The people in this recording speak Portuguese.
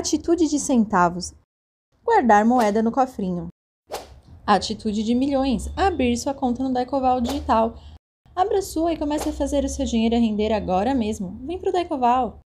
Atitude de centavos. Guardar moeda no cofrinho. Atitude de milhões. Abrir sua conta no Decoval Digital. Abra sua e comece a fazer o seu dinheiro render agora mesmo. Vem pro Decoval!